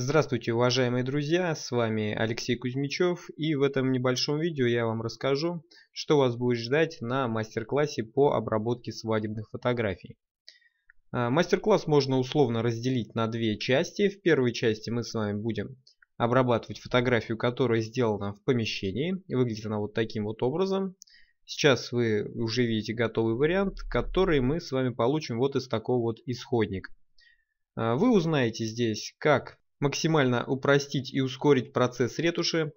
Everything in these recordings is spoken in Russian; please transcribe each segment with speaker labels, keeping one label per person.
Speaker 1: Здравствуйте, уважаемые друзья, с вами Алексей Кузьмичев и в этом небольшом видео я вам расскажу, что вас будет ждать на мастер-классе по обработке свадебных фотографий. А, мастер-класс можно условно разделить на две части. В первой части мы с вами будем обрабатывать фотографию, которая сделана в помещении. и Выглядит она вот таким вот образом. Сейчас вы уже видите готовый вариант, который мы с вами получим вот из такого вот исходника. А, вы узнаете здесь, как максимально упростить и ускорить процесс ретуши,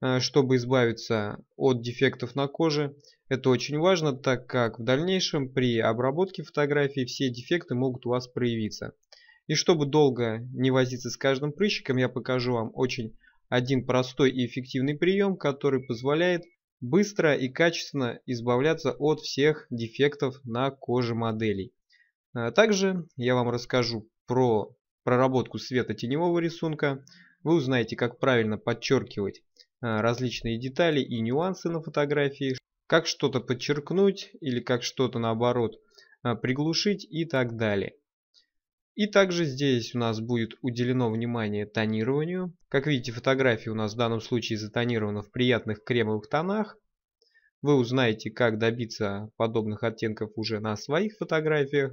Speaker 1: э, чтобы избавиться от дефектов на коже. Это очень важно, так как в дальнейшем при обработке фотографии все дефекты могут у вас проявиться. И чтобы долго не возиться с каждым прыщиком, я покажу вам очень один простой и эффективный прием, который позволяет быстро и качественно избавляться от всех дефектов на коже моделей. Э, также я вам расскажу про проработку светотеневого рисунка. Вы узнаете, как правильно подчеркивать а, различные детали и нюансы на фотографии, как что-то подчеркнуть или как что-то наоборот а, приглушить и так далее. И также здесь у нас будет уделено внимание тонированию. Как видите, фотография у нас в данном случае затонирована в приятных кремовых тонах. Вы узнаете, как добиться подобных оттенков уже на своих фотографиях.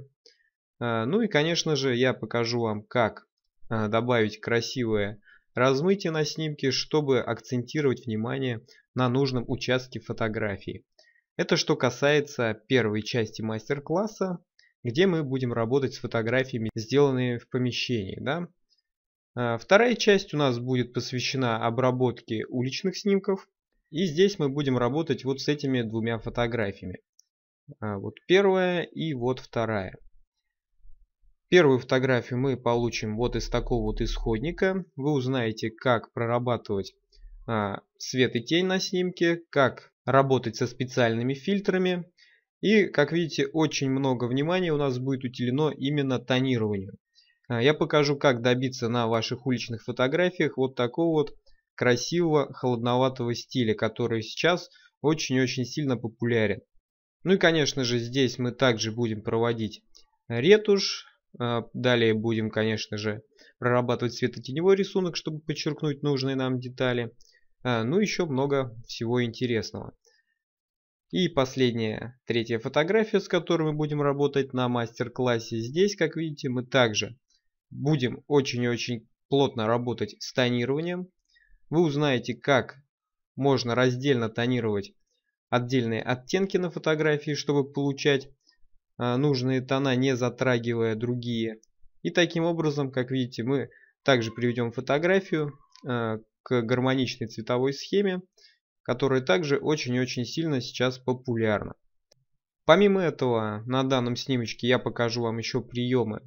Speaker 1: А, ну и, конечно же, я покажу вам, как а, добавить красивое размытие на снимке, чтобы акцентировать внимание на нужном участке фотографии. Это что касается первой части мастер-класса, где мы будем работать с фотографиями, сделанными в помещении. Да? А, вторая часть у нас будет посвящена обработке уличных снимков. И здесь мы будем работать вот с этими двумя фотографиями. Вот первая и вот вторая. Первую фотографию мы получим вот из такого вот исходника. Вы узнаете, как прорабатывать а, свет и тень на снимке, как работать со специальными фильтрами. И, как видите, очень много внимания у нас будет уделено именно тонированию. А, я покажу, как добиться на ваших уличных фотографиях вот такого вот красивого холодноватого стиля, который сейчас очень-очень сильно популярен. Ну и, конечно же, здесь мы также будем проводить ретушь, а, далее будем, конечно же, прорабатывать светотеневой рисунок, чтобы подчеркнуть нужные нам детали. А, ну, еще много всего интересного. И последняя, третья фотография, с которой мы будем работать на мастер-классе. Здесь, как видите, мы также будем очень очень плотно работать с тонированием. Вы узнаете, как можно раздельно тонировать отдельные оттенки на фотографии, чтобы получать а, нужные тона, не затрагивая другие. И таким образом, как видите, мы также приведем фотографию а, к гармоничной цветовой схеме, которая также очень-очень сильно сейчас популярна. Помимо этого, на данном снимочке я покажу вам еще приемы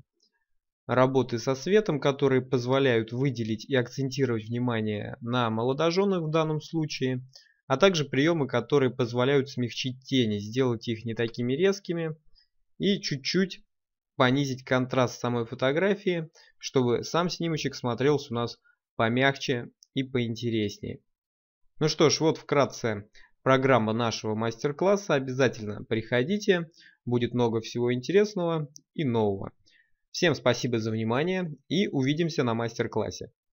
Speaker 1: работы со светом, которые позволяют выделить и акцентировать внимание на молодоженах в данном случае, а также приемы, которые позволяют смягчить тени, сделать их не такими резкими, и чуть-чуть понизить контраст самой фотографии, чтобы сам снимочек смотрелся у нас помягче и поинтереснее. Ну что ж, вот вкратце программа нашего мастер-класса. Обязательно приходите, будет много всего интересного и нового. Всем спасибо за внимание и увидимся на мастер-классе.